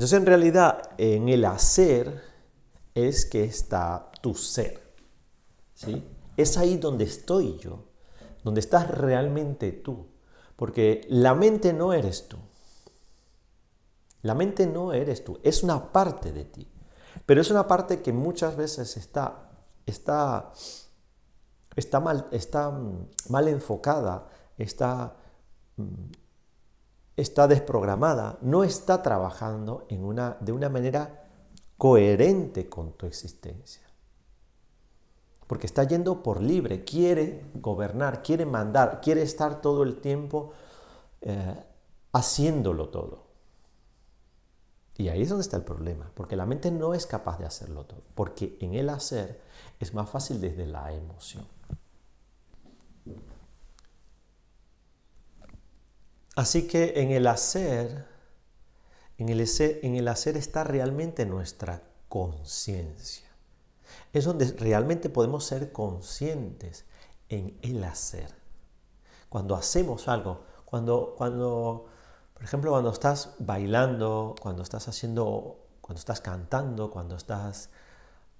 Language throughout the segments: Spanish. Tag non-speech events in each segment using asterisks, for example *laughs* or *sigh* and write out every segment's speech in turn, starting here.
Entonces en realidad en el hacer es que está tu ser. ¿sí? Es ahí donde estoy yo, donde estás realmente tú. Porque la mente no eres tú. La mente no eres tú, es una parte de ti. Pero es una parte que muchas veces está, está, está, mal, está mm, mal enfocada, está mm, está desprogramada, no está trabajando en de una manera coherente con tu existencia. Porque está yendo por libre, quiere gobernar, quiere mandar, quiere estar todo el tiempo eh, haciéndolo todo. Y ahí es donde está el problema, porque la mente no es capaz de hacerlo todo, porque en el hacer es más fácil desde la emoción. Así que en el hacer, en el, hacer está realmente nuestra conciencia. Es donde realmente podemos ser conscientes en el hacer. Cuando hacemos algo, cuando, por ejemplo, cuando estás bailando, cuando estás haciendo, cuando estás cantando, cuando estás,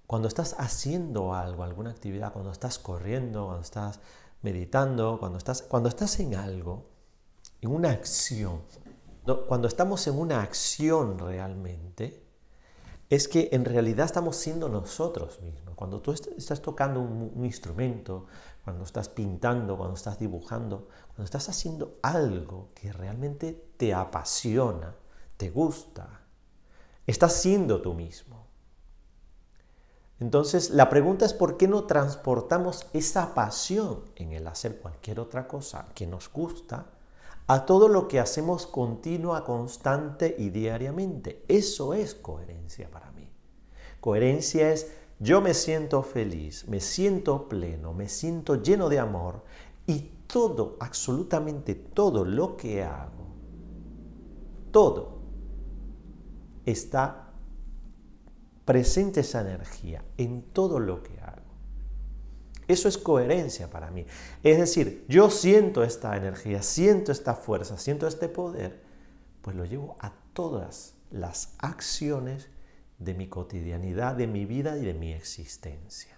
cuando estás haciendo algo, alguna actividad, cuando estás corriendo, cuando estás meditando, cuando estás en algo, en una acción. Cuando estamos en una acción realmente, es que en realidad estamos siendo nosotros mismos. Cuando tú estás tocando un, instrumento, cuando estás pintando, cuando estás dibujando, cuando estás haciendo algo que realmente te apasiona, te gusta, estás siendo tú mismo. Entonces, la pregunta es por qué no transportamos esa pasión en el hacer cualquier otra cosa que nos gusta a todo lo que hacemos continua, constante y diariamente. Eso es coherencia para mí. Coherencia es yo me siento feliz, me siento pleno, me siento lleno de amor y todo, absolutamente todo lo que hago, todo está presente esa energía en todo lo que eso es coherencia para mí. Es decir, yo siento esta energía, siento esta fuerza, siento este poder, pues lo llevo a todas las acciones de mi cotidianidad, de mi vida y de mi existencia.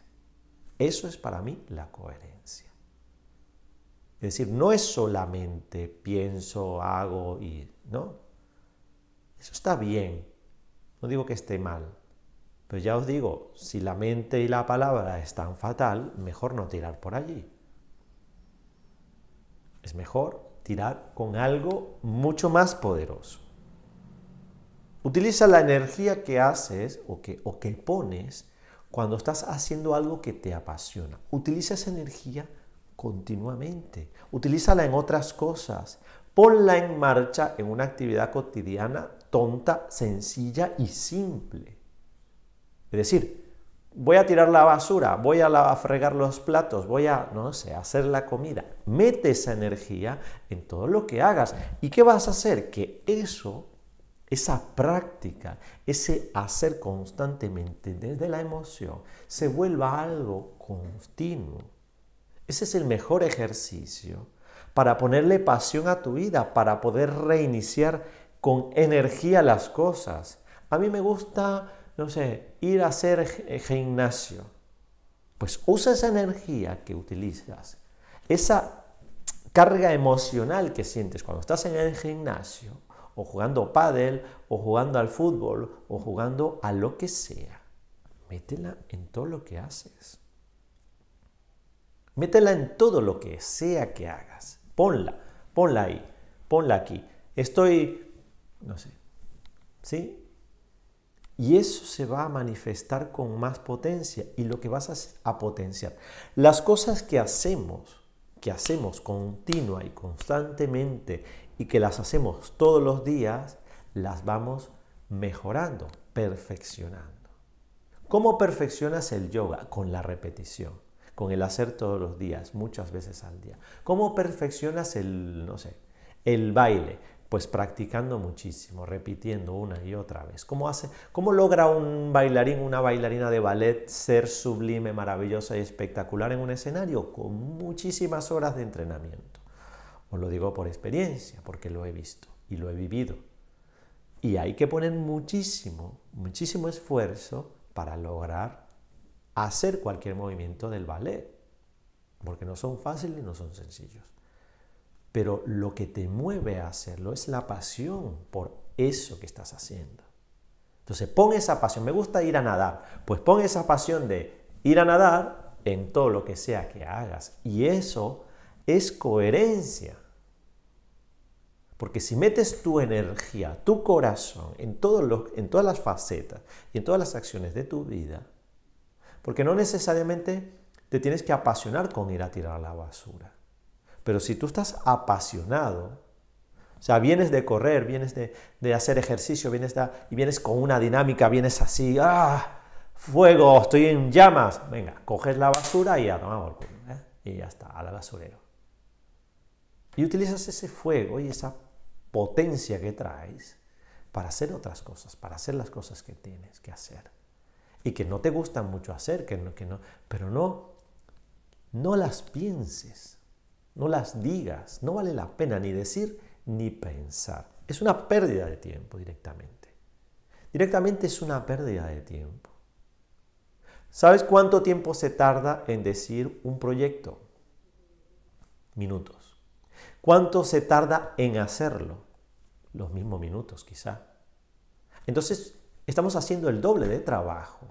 Eso es para mí la coherencia. Es decir, no es solamente pienso, hago y no. Eso está bien. No digo que esté mal. Pero pues ya os digo, si la mente y la palabra están fatal, mejor no tirar por allí. Es mejor tirar con algo mucho más poderoso. Utiliza la energía que haces o que, o que pones cuando estás haciendo algo que te apasiona. Utiliza esa energía continuamente. Utilízala en otras cosas. Ponla en marcha en una actividad cotidiana tonta, sencilla y simple. Es decir, voy a tirar la basura, voy a, fregar los platos, voy a, no sé, hacer la comida. Mete esa energía en todo lo que hagas. ¿Y qué vas a hacer? Que eso, esa práctica, ese hacer constantemente desde la emoción, se vuelva algo continuo. Ese es el mejor ejercicio para ponerle pasión a tu vida, para poder reiniciar con energía las cosas. A mí me gusta no sé, ir a hacer eh, gimnasio. Pues usa esa energía que utilizas, esa carga emocional que sientes cuando estás en el gimnasio, o jugando pádel, o jugando al fútbol, o jugando a lo que sea. Métela en todo lo que haces. Métela en todo lo que sea que hagas. Ponla, ponla ahí, ponla aquí. Estoy, no sé, ¿sí? Y eso se va a manifestar con más potencia y lo que vas a, potenciar. Las cosas que hacemos, que hacemos continua y constantemente y que las hacemos todos los días, las vamos mejorando, perfeccionando. ¿Cómo perfeccionas el yoga? Con la repetición, con el hacer todos los días, muchas veces al día. ¿Cómo perfeccionas el, no sé, el baile? Pues practicando muchísimo, repitiendo una y otra vez. ¿Cómo, hace, ¿Cómo logra un bailarín, una bailarina de ballet ser sublime, maravillosa y espectacular en un escenario? Con muchísimas horas de entrenamiento. Os lo digo por experiencia, porque lo he visto y lo he vivido. Y hay que poner muchísimo, muchísimo esfuerzo para lograr hacer cualquier movimiento del ballet, porque no son fáciles y no son sencillos pero lo que te mueve a hacerlo es la pasión por eso que estás haciendo. Entonces, pon esa pasión, me gusta ir a nadar, pues pon esa pasión de ir a nadar en todo lo que sea que hagas. Y eso es coherencia. Porque si metes tu energía, tu corazón en, en todas las facetas y en todas las acciones de tu vida, porque no necesariamente te tienes que apasionar con ir a tirar la basura. Pero si tú estás apasionado, o sea, vienes de correr, vienes de, hacer ejercicio, vienes y vienes con una dinámica, vienes así, ¡ah! ¡Fuego! ¡Estoy en llamas! Venga, coges la basura y ya tomamos ¿eh? Y ya está, a la basurero. Y utilizas ese fuego y esa potencia que traes para hacer otras cosas, para hacer las cosas que tienes que hacer. Y que no te gustan mucho hacer, que que no, pero no, no las pienses no las digas, no vale la pena ni decir ni pensar. Es una pérdida de tiempo directamente. Directamente es una pérdida de tiempo. ¿Sabes cuánto tiempo se tarda en decir un proyecto? Minutos. ¿Cuánto se tarda en hacerlo? Los mismos minutos, quizá. Entonces, estamos haciendo el doble de trabajo.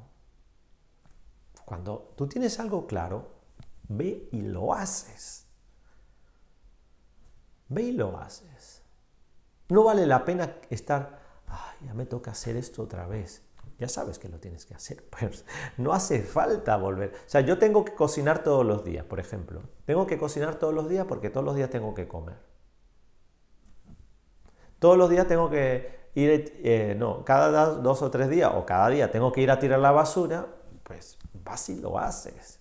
Cuando tú tienes algo claro, ve y lo haces. Ve y lo haces. No vale la pena estar, Ay, ya me toca hacer esto otra vez. Ya sabes que lo tienes que hacer, *laughs* pues no hace falta volver. O sea, yo tengo que cocinar todos los días, por ejemplo. Tengo que cocinar todos los días porque todos los días tengo que comer. Todos los días tengo que ir, eh, no, cada dos o tres días o cada día tengo que ir a tirar la basura, pues vas lo haces.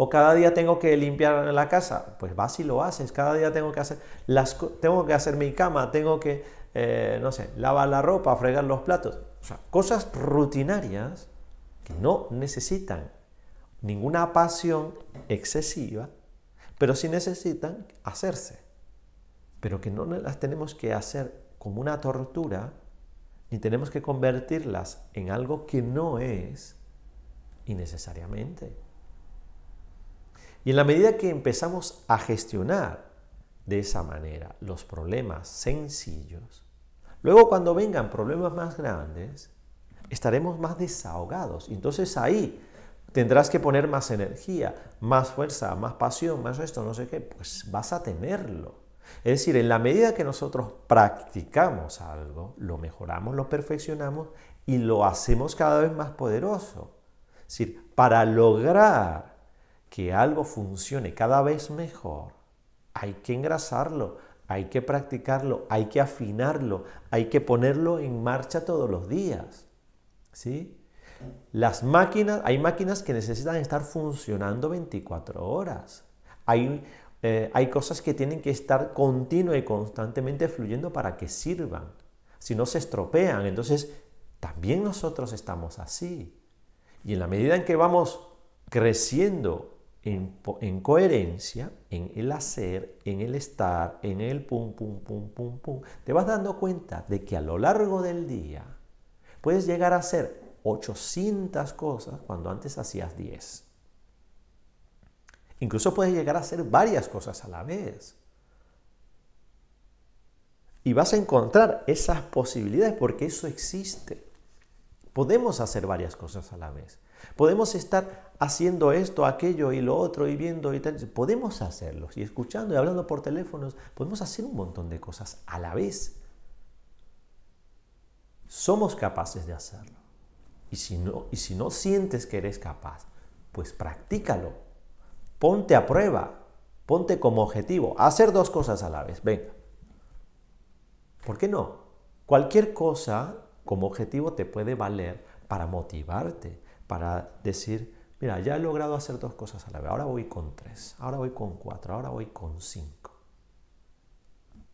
O cada día tengo que limpiar la casa. Pues vas y lo haces. Cada día tengo que hacer, las, tengo que hacer mi cama, tengo que, eh, no sé, lavar la ropa, fregar los platos. O sea, cosas rutinarias que no necesitan ninguna pasión excesiva, pero sí necesitan hacerse. Pero que no las tenemos que hacer como una tortura, ni tenemos que convertirlas en algo que no es innecesariamente. Y en la medida que empezamos a gestionar de esa manera los problemas sencillos, luego cuando vengan problemas más grandes, estaremos más desahogados. Y entonces ahí tendrás que poner más energía, más fuerza, más pasión, más esto, no sé qué, pues vas a tenerlo. Es decir, en la medida que nosotros practicamos algo, lo mejoramos, lo perfeccionamos y lo hacemos cada vez más poderoso. Es decir, para lograr que algo funcione cada vez mejor, hay que engrasarlo, hay que practicarlo, hay que afinarlo, hay que ponerlo en marcha todos los días. ¿Sí? Las máquinas, hay máquinas que necesitan estar funcionando 24 horas. Hay, eh, hay cosas que tienen que estar continua y constantemente fluyendo para que sirvan. Si no se estropean, entonces también nosotros estamos así. Y en la medida en que vamos creciendo en, coherencia, en el hacer, en el estar, en el pum, pum, pum, pum, pum, te vas dando cuenta de que a lo largo del día puedes llegar a hacer 800 cosas cuando antes hacías 10. Incluso puedes llegar a hacer varias cosas a la vez. Y vas a encontrar esas posibilidades porque eso existe. Podemos hacer varias cosas a la vez. Podemos estar haciendo esto, aquello y lo otro y viendo y tal. Podemos hacerlos y escuchando y hablando por teléfonos. Podemos hacer un montón de cosas a la vez. Somos capaces de hacerlo. Y si no, sientes que eres capaz, pues practícalo. Ponte a prueba. Ponte como objetivo. Hacer dos cosas a la vez. Venga. ¿Por qué no? Cualquier cosa como objetivo te puede valer para motivarte, para decir, mira, ya he logrado hacer dos cosas a la vez, ahora voy con tres, ahora voy con cuatro, ahora voy con cinco.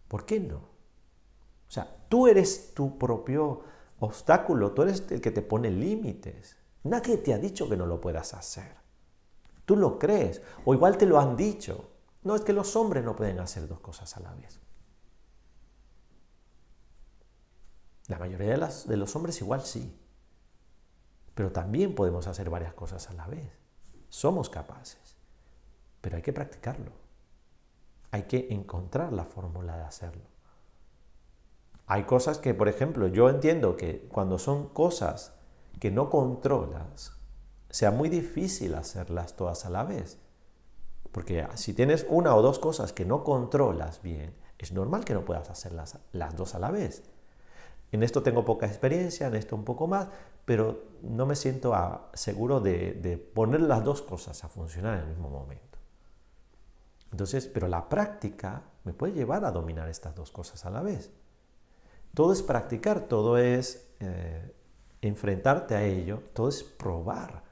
¿Por qué no? O sea, tú eres tu propio obstáculo, tú eres el que te pone límites. Nadie te ha dicho que no lo puedas hacer. Tú lo crees, o igual te lo han dicho. No, es que los hombres no pueden hacer dos cosas a la vez. La mayoría de, de los hombres igual sí, pero también podemos hacer varias cosas a la vez. Somos capaces. Pero hay que practicarlo. Hay que encontrar la fórmula de hacerlo. Hay cosas que, por ejemplo, yo entiendo que cuando son cosas que no controlas, sea muy difícil hacerlas todas a la vez. Porque si tienes una o dos cosas que no controlas bien, es normal que no puedas hacerlas las dos a la vez en esto tengo poca experiencia, en esto un poco más, pero no me siento ah, seguro de, poner las dos cosas a funcionar en el mismo momento. Entonces, pero la práctica me puede llevar a dominar estas dos cosas a la vez. Todo es practicar, todo es eh, enfrentarte a ello, todo es probar,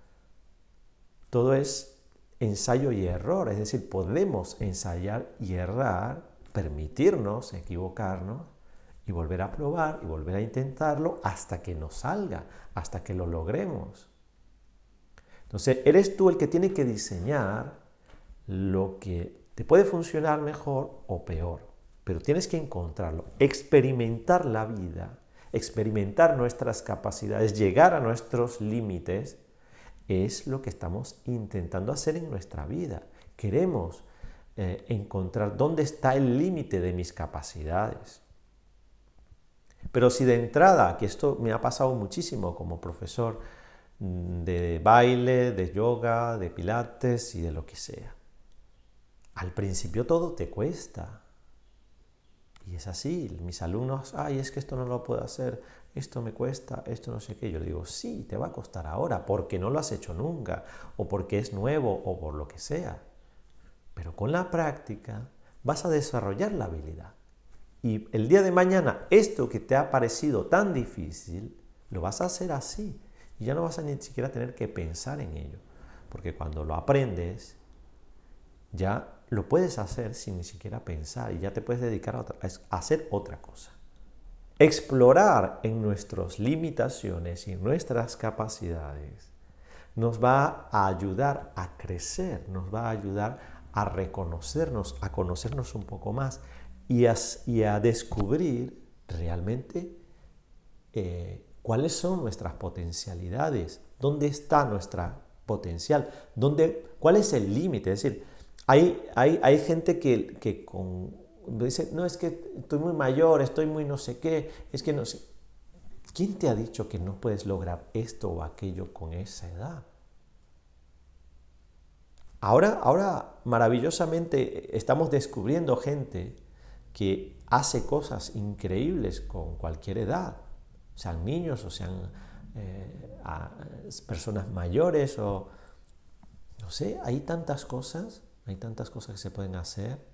todo es ensayo y error, es decir, podemos ensayar y errar, permitirnos equivocarnos y volver a probar y volver a intentarlo hasta que nos salga, hasta que lo logremos. Entonces, eres tú el que tiene que diseñar lo que te puede funcionar mejor o peor, pero tienes que encontrarlo, experimentar la vida, experimentar nuestras capacidades, llegar a nuestros límites, es lo que estamos intentando hacer en nuestra vida. Queremos eh, encontrar dónde está el límite de mis capacidades. Pero si de entrada, que esto me ha pasado muchísimo como profesor mm, de baile, de yoga, de pilates y de lo que sea, al principio todo te cuesta. Y es así, mis alumnos, ay, es que esto no lo puedo hacer, esto me cuesta, esto no sé qué. Yo digo, sí, te va a costar ahora, porque no lo has hecho nunca, o porque es nuevo, o por lo que sea. Pero con la práctica vas a desarrollar la habilidad. Y el día de mañana, esto que te ha parecido tan difícil, lo vas a hacer así. Y ya no vas a ni siquiera tener que pensar en ello. Porque cuando lo aprendes, ya lo puedes hacer sin ni siquiera pensar y ya te puedes dedicar a, hacer otra cosa. Explorar en nuestras limitaciones y nuestras capacidades nos va a ayudar a crecer, nos va a ayudar a reconocernos, a conocernos un poco más y a, descubrir realmente eh, cuáles son nuestras potencialidades, dónde está nuestra potencial, ¿Dónde, cuál es el límite. Es decir, hay, hay, gente que, dice, no, es que estoy muy mayor, estoy muy no sé qué, es que no sé. ¿Quién te ha dicho que no puedes lograr esto o aquello con esa edad? Ahora, ahora maravillosamente eh, estamos descubriendo gente que hace cosas increíbles con cualquier edad, sean niños o sean eh, personas mayores o no sé, hay tantas cosas, hay tantas cosas que se pueden hacer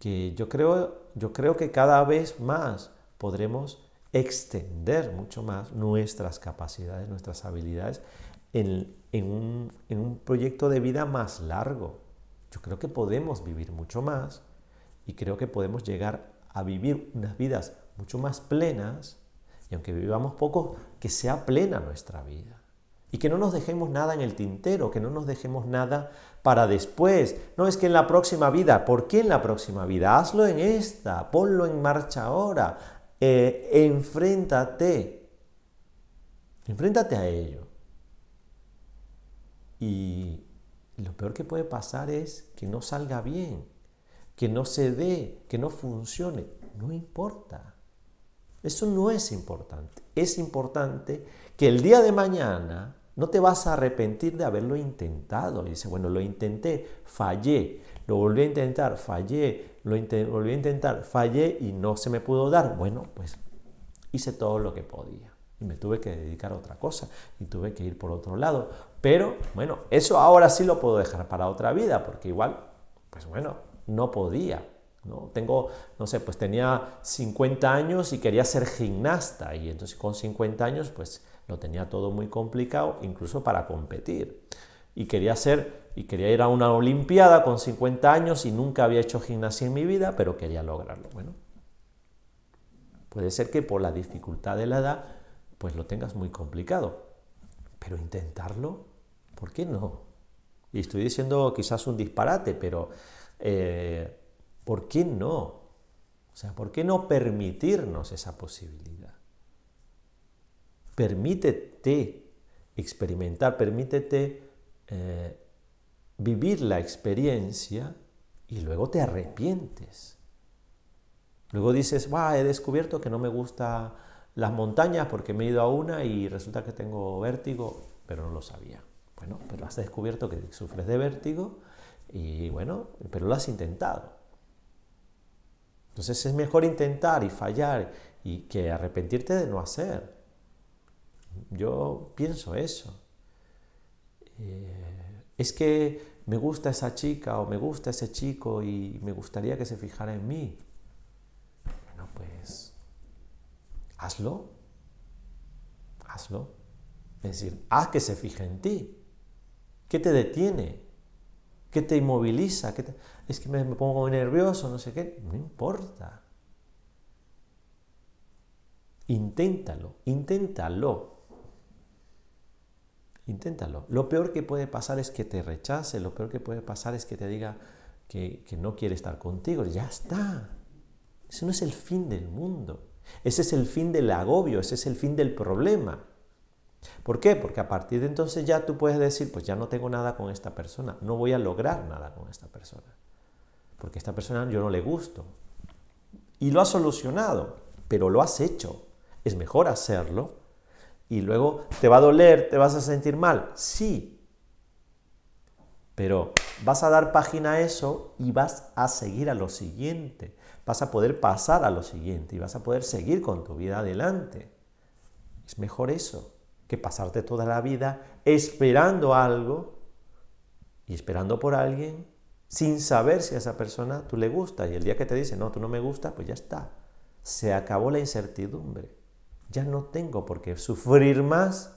que yo creo, que cada vez más podremos extender mucho más nuestras capacidades, nuestras habilidades en un proyecto de vida más largo. Yo creo que podemos vivir mucho más y creo que podemos llegar a vivir unas vidas mucho más plenas y aunque vivamos poco, que sea plena nuestra vida. Y que no nos dejemos nada en el tintero, que no nos dejemos nada para después. No es que en la próxima vida, ¿por qué en la próxima vida? Hazlo en esta, ponlo en marcha ahora, eh, enfréntate, enfréntate a ello. Y lo peor que puede pasar es que no salga bien, que no se dé, que no funcione, no importa. Eso no es importante. Es importante que el día de mañana no te vas a arrepentir de haberlo intentado. Y dice, bueno, lo intenté, fallé, lo volví a intentar, fallé, lo volví a intentar, fallé y no se me pudo dar. Bueno, pues hice todo lo que podía. Y me tuve que dedicar a otra cosa y tuve que ir por otro lado. Pero bueno, eso ahora sí lo puedo dejar para otra vida, porque igual, pues bueno, no podía. ¿no? Tengo, no sé, pues tenía 50 años y quería ser gimnasta y entonces con 50 años pues lo tenía todo muy complicado, incluso para competir. Y quería ser y quería ir a una olimpiada con 50 años y nunca había hecho gimnasia en mi vida, pero quería lograrlo. Bueno, puede ser que por la dificultad de la edad pues lo tengas muy complicado, pero intentarlo, ¿por qué no? Y estoy diciendo quizás un disparate, pero eh, ¿por qué no? O sea, ¿por qué no permitirnos esa posibilidad? Permítete experimentar, permítete eh, vivir la experiencia y luego te arrepientes. Luego dices, he descubierto que no me gustan las montañas porque me he ido a una y resulta que tengo vértigo, pero no lo sabía. Bueno, pero has descubierto que sufres de vértigo y bueno, pero lo has intentado. Entonces es mejor intentar y fallar y que arrepentirte de no hacer. Yo pienso eso. Eh, es que me gusta esa chica o me gusta ese chico y me gustaría que se fijara en mí. Bueno, pues hazlo. Hazlo. Es decir, haz que se fije en ti. ¿Qué te detiene? ¿Qué te inmoviliza? ¿Qué Es que me, pongo nervioso, no sé qué. No importa. Inténtalo, inténtalo. Inténtalo. Lo peor que puede pasar es que te rechace, lo peor que puede pasar es que te diga que, que no quiere estar contigo. Ya está. Ese no es el fin del mundo. Ese es el fin del agobio, ese es el fin del problema. ¿Por qué? Porque a partir de entonces ya tú puedes decir, pues ya no tengo nada con esta persona, no voy a lograr nada con esta persona, porque a esta persona yo no le gusto. Y lo has solucionado, pero lo has hecho. Es mejor hacerlo. Y luego te va a doler, te vas a sentir mal. Sí. Pero vas a dar página a eso y vas a seguir a lo siguiente. Vas a poder pasar a lo siguiente y vas a poder seguir con tu vida adelante. Es mejor eso que pasarte toda la vida esperando algo y esperando por alguien sin saber si a esa persona tú le gusta. Y el día que te dice, no, tú no me gusta, pues ya está. Se acabó la incertidumbre. Ya no tengo por qué sufrir más,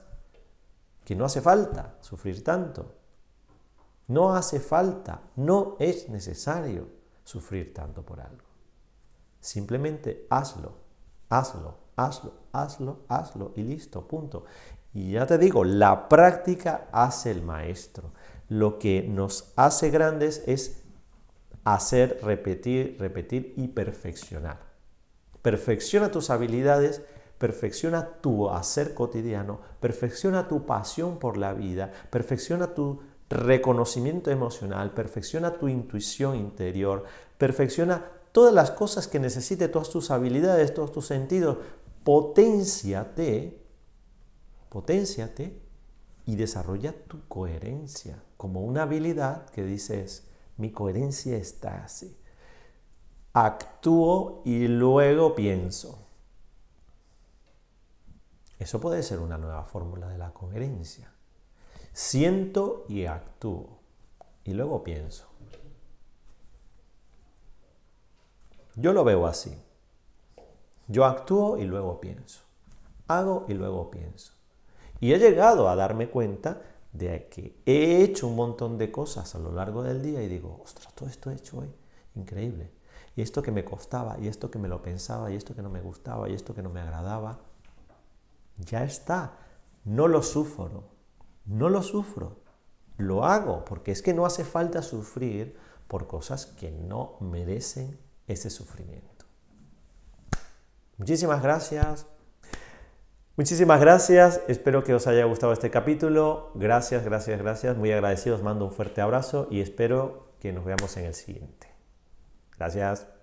que no hace falta sufrir tanto. No hace falta, no es necesario sufrir tanto por algo. Simplemente hazlo, hazlo, hazlo, hazlo, hazlo y listo, punto. Y ya te digo, la práctica hace el maestro. Lo que nos hace grandes es hacer, repetir, repetir y perfeccionar. Perfecciona tus habilidades, perfecciona tu hacer cotidiano, perfecciona tu pasión por la vida, perfecciona tu reconocimiento emocional, perfecciona tu intuición interior, perfecciona todas las cosas que necesite, todas tus habilidades, todos tus sentidos, potenciate Poténciate y desarrolla tu coherencia como una habilidad que dices, mi coherencia está así. Actúo y luego pienso. Eso puede ser una nueva fórmula de la coherencia. Siento y actúo y luego pienso. Yo lo veo así. Yo actúo y luego pienso. Hago y luego pienso. Y he llegado a darme cuenta de que he hecho un montón de cosas a lo largo del día y digo, ostras, todo esto he hecho hoy, increíble. Y esto que me costaba, y esto que me lo pensaba, y esto que no me gustaba, y esto que no me agradaba, ya está, no lo sufro, no lo sufro, lo hago, porque es que no hace falta sufrir por cosas que no merecen ese sufrimiento. Muchísimas gracias. Muchísimas gracias, espero que os haya gustado este capítulo. Gracias, gracias, gracias, muy agradecido, os mando un fuerte abrazo y espero que nos veamos en el siguiente. Gracias.